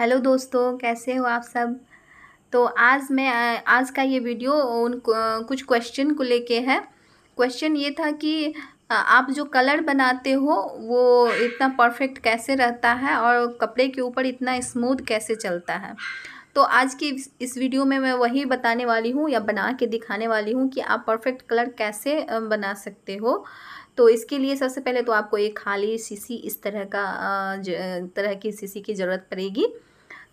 hello दोस्तों कैसे हो आप सब तो आज मैं आज का ये वीडियो उन कुछ क्वेश्चन को लेके है क्वेश्चन ये था कि आप जो कलर बनाते हो वो इतना परफेक्ट कैसे रहता है और कपड़े के ऊपर इतना स्मूथ कैसे चलता है तो आज की इस वीडियो में मैं वही बताने वाली हूँ या बना के दिखाने वाली हूँ कि आप परफेक्ट कलर कैसे बना सकते हो तो इसके लिए सबसे पहले तो आपको एक खाली सीसी इस तरह का तरह की सीसी की ज़रूरत पड़ेगी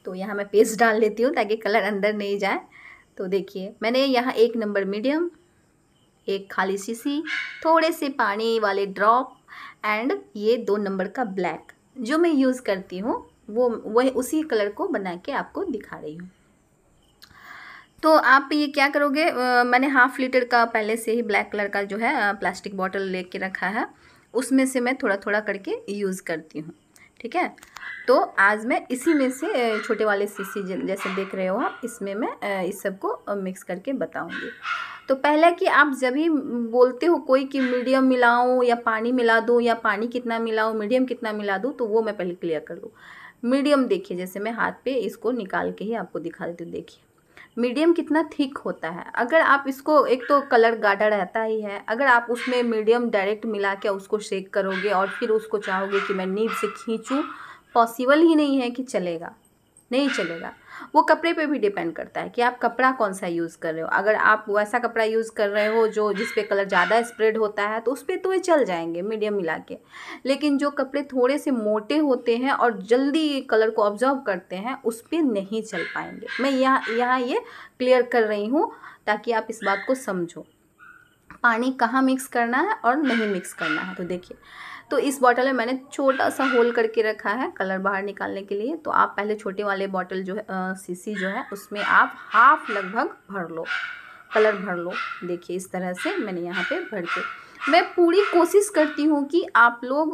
तो यहाँ मैं पेस्ट डाल लेती हूँ ताकि कलर अंदर नहीं जाए तो देखिए मैंने यहाँ एक नंबर मीडियम एक खाली सीसी थोड़े से पानी वाले ड्रॉप एंड ये दो नंबर का ब्लैक जो मैं यूज़ करती हूँ वो वह उसी कलर को बना के आपको दिखा रही हूँ तो आप ये क्या करोगे आ, मैंने हाफ लीटर का पहले से ही ब्लैक कलर का जो है प्लास्टिक बॉटल ले कर रखा है उसमें से मैं थोड़ा थोड़ा करके यूज़ करती हूँ ठीक है तो आज मैं इसी में से छोटे वाले सीसी जैसे देख रहे हो आप इसमें मैं इस सबको मिक्स करके बताऊँगी तो पहला कि आप जब भी बोलते हो कोई कि मीडियम मिलाओ या पानी मिला दो या पानी कितना मिलाओ मीडियम कितना मिला दो तो वो मैं पहले क्लियर कर लूँ मीडियम देखिए जैसे मैं हाथ पे इसको निकाल के ही आपको दिखा देती हूँ देखिए मीडियम कितना थिक होता है अगर आप इसको एक तो कलर गाढ़ा रहता ही है अगर आप उसमें मीडियम डायरेक्ट मिला के उसको शेक करोगे और फिर उसको चाहोगे कि मैं नीब से खींचूँ पॉसिबल ही नहीं है कि चलेगा नहीं चलेगा वो कपड़े पे भी डिपेंड करता है कि आप कपड़ा कौन सा यूज़ कर रहे हो अगर आप वैसा कपड़ा यूज़ कर रहे हो जो जिस पे कलर ज़्यादा स्प्रेड होता है तो उस पर तो ये चल जाएंगे मीडियम मिला के लेकिन जो कपड़े थोड़े से मोटे होते हैं और जल्दी कलर को ऑब्जर्व करते हैं उस पर नहीं चल पाएंगे मैं यहाँ यहाँ ये क्लियर कर रही हूँ ताकि आप इस बात को समझो पानी कहाँ मिक्स करना है और नहीं मिक्स करना है तो देखिए तो इस बॉटल में मैंने छोटा सा होल करके रखा है कलर बाहर निकालने के लिए तो आप पहले छोटे वाले बॉटल जो है सीसी जो है उसमें आप हाफ लगभग भर लो कलर भर लो देखिए इस तरह से मैंने यहाँ पे भर के मैं पूरी कोशिश करती हूँ कि आप लोग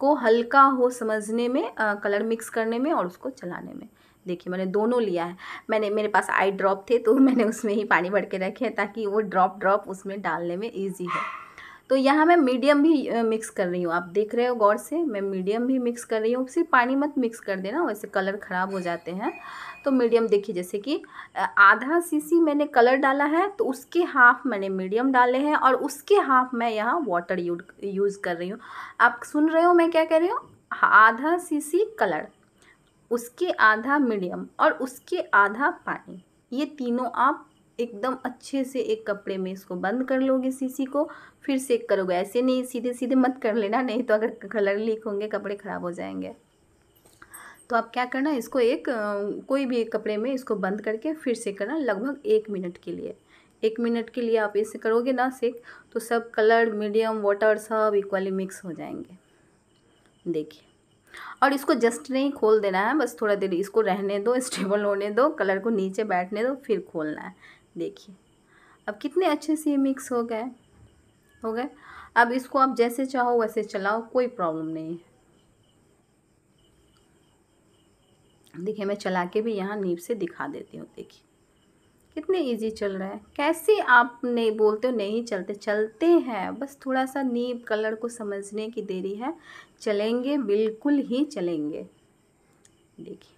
को हल्का हो समझने में कलर मिक्स करने में और उसको चलाने में देखिए मैंने दोनों लिया है मैंने मेरे पास आई ड्रॉप थे तो मैंने उसमें ही पानी भर के रखे ताकि वो ड्रॉप ड्रॉप उसमें डालने में ईजी है तो यहाँ मैं मीडियम भी मिक्स कर रही हूँ आप देख रहे हो गौर से मैं मीडियम भी मिक्स कर रही हूँ सिर्फ पानी मत मिक्स कर देना वैसे कलर ख़राब हो जाते हैं तो मीडियम देखिए जैसे कि आधा सीसी मैंने कलर डाला है तो उसके हाफ मैंने मीडियम डाले हैं और उसके हाफ मैं यहाँ वाटर यूज़ कर रही हूँ आप सुन रहे हो मैं क्या कह रही हूँ आधा सीसी कलर उसके आधा मीडियम और उसके आधा पानी ये तीनों आप एकदम अच्छे से एक कपड़े में इसको बंद कर लोगे सीसी को फिर सेक करोगे ऐसे नहीं सीधे सीधे मत कर लेना नहीं तो अगर कलर लीक होंगे कपड़े ख़राब हो जाएंगे तो आप क्या करना इसको एक कोई भी एक कपड़े में इसको बंद करके फिर से करना लगभग एक मिनट के लिए एक मिनट के लिए आप इसे करोगे ना सेक तो सब कलर मीडियम वाटर सब इक्वली मिक्स हो जाएंगे देखिए और इसको जस्ट नहीं खोल देना है बस थोड़ा देर इसको रहने दो स्टेबल होने दो कलर को नीचे बैठने दो फिर खोलना है देखिए अब कितने अच्छे से ये मिक्स हो गए हो गए अब इसको आप जैसे चाहो वैसे चलाओ कोई प्रॉब्लम नहीं है देखिए मैं चला के भी यहाँ नीब से दिखा देती हूँ देखिए कितने इजी चल रहा है कैसे आप नहीं बोलते हो नहीं चलते चलते हैं बस थोड़ा सा नीब कलर को समझने की देरी है चलेंगे बिल्कुल ही चलेंगे देखिए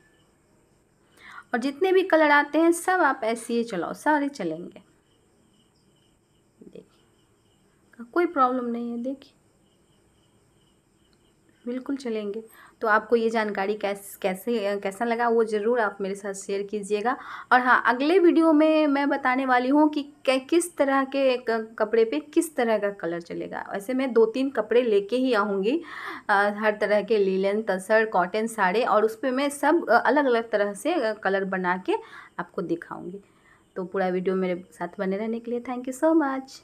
और जितने भी कलर आते हैं सब आप ऐसे ही चलाओ सारे चलेंगे देखिए कोई प्रॉब्लम नहीं है देखिए बिल्कुल चलेंगे तो आपको ये जानकारी कैस कैसे कैसा लगा वो ज़रूर आप मेरे साथ शेयर कीजिएगा और हाँ अगले वीडियो में मैं बताने वाली हूँ कि किस तरह के कपड़े पे किस तरह का कलर चलेगा वैसे मैं दो तीन कपड़े लेके ही आऊँगी हर तरह के लीलन तसर कॉटन साड़े और उस पर मैं सब अलग अलग तरह से कलर बना के आपको दिखाऊँगी तो पूरा वीडियो मेरे साथ बने रहने के लिए थैंक यू सो मच